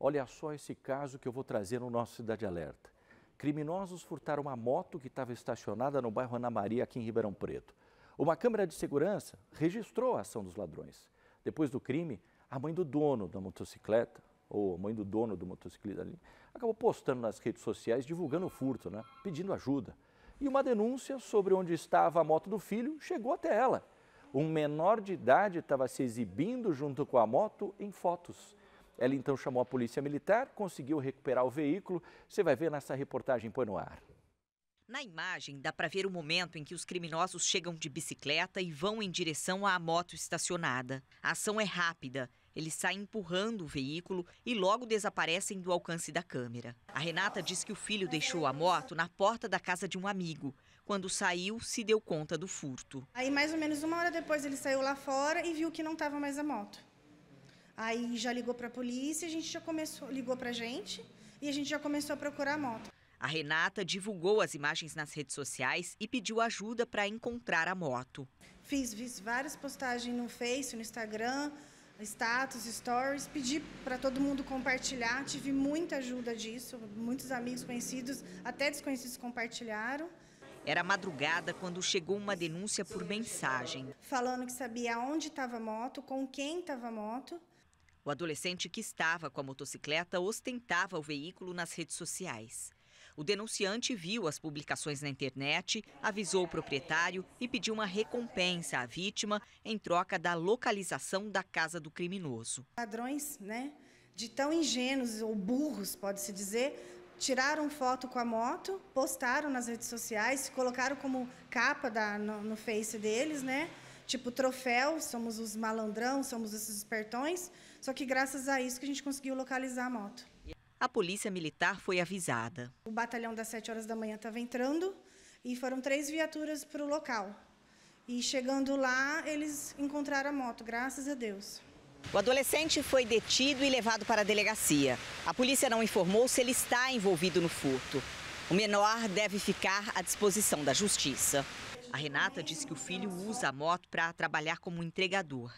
Olha só esse caso que eu vou trazer no nosso Cidade Alerta. Criminosos furtaram uma moto que estava estacionada no bairro Ana Maria, aqui em Ribeirão Preto. Uma câmera de segurança registrou a ação dos ladrões. Depois do crime, a mãe do dono da motocicleta, ou a mãe do dono do motociclista ali, acabou postando nas redes sociais, divulgando o furto, né? pedindo ajuda. E uma denúncia sobre onde estava a moto do filho chegou até ela. Um menor de idade estava se exibindo junto com a moto em fotos. Ela então chamou a polícia militar, conseguiu recuperar o veículo. Você vai ver nessa reportagem Põe no Ar. Na imagem, dá para ver o momento em que os criminosos chegam de bicicleta e vão em direção à moto estacionada. A ação é rápida. Eles saem empurrando o veículo e logo desaparecem do alcance da câmera. A Renata diz que o filho deixou a moto na porta da casa de um amigo. Quando saiu, se deu conta do furto. Aí, mais ou menos uma hora depois, ele saiu lá fora e viu que não estava mais a moto. Aí já ligou para a polícia, a gente já começou, ligou para a gente e a gente já começou a procurar a moto. A Renata divulgou as imagens nas redes sociais e pediu ajuda para encontrar a moto. Fiz, fiz várias postagens no Face, no Instagram, status, stories, pedi para todo mundo compartilhar, tive muita ajuda disso, muitos amigos conhecidos, até desconhecidos compartilharam. Era madrugada quando chegou uma denúncia por mensagem. Falando que sabia onde estava a moto, com quem estava a moto. O adolescente que estava com a motocicleta ostentava o veículo nas redes sociais. O denunciante viu as publicações na internet, avisou o proprietário e pediu uma recompensa à vítima em troca da localização da casa do criminoso. Padrões, né? De tão ingênuos ou burros, pode-se dizer, tiraram foto com a moto, postaram nas redes sociais, colocaram como capa da, no, no Face deles, né? tipo troféu, somos os malandrão, somos esses espertões. Só que graças a isso que a gente conseguiu localizar a moto. A polícia militar foi avisada. O batalhão das 7 horas da manhã estava entrando e foram três viaturas para o local. E chegando lá, eles encontraram a moto, graças a Deus. O adolescente foi detido e levado para a delegacia. A polícia não informou se ele está envolvido no furto. O menor deve ficar à disposição da justiça. A Renata diz que o filho usa a moto para trabalhar como entregador.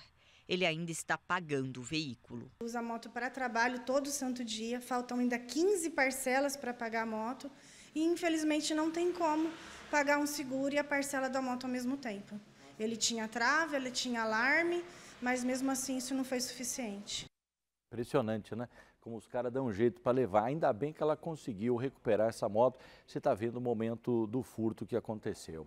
Ele ainda está pagando o veículo. Usa a moto para trabalho todo santo dia, faltam ainda 15 parcelas para pagar a moto e infelizmente não tem como pagar um seguro e a parcela da moto ao mesmo tempo. Ele tinha trava, ele tinha alarme, mas mesmo assim isso não foi suficiente. Impressionante, né? como os caras dão um jeito para levar. Ainda bem que ela conseguiu recuperar essa moto. Você está vendo o momento do furto que aconteceu.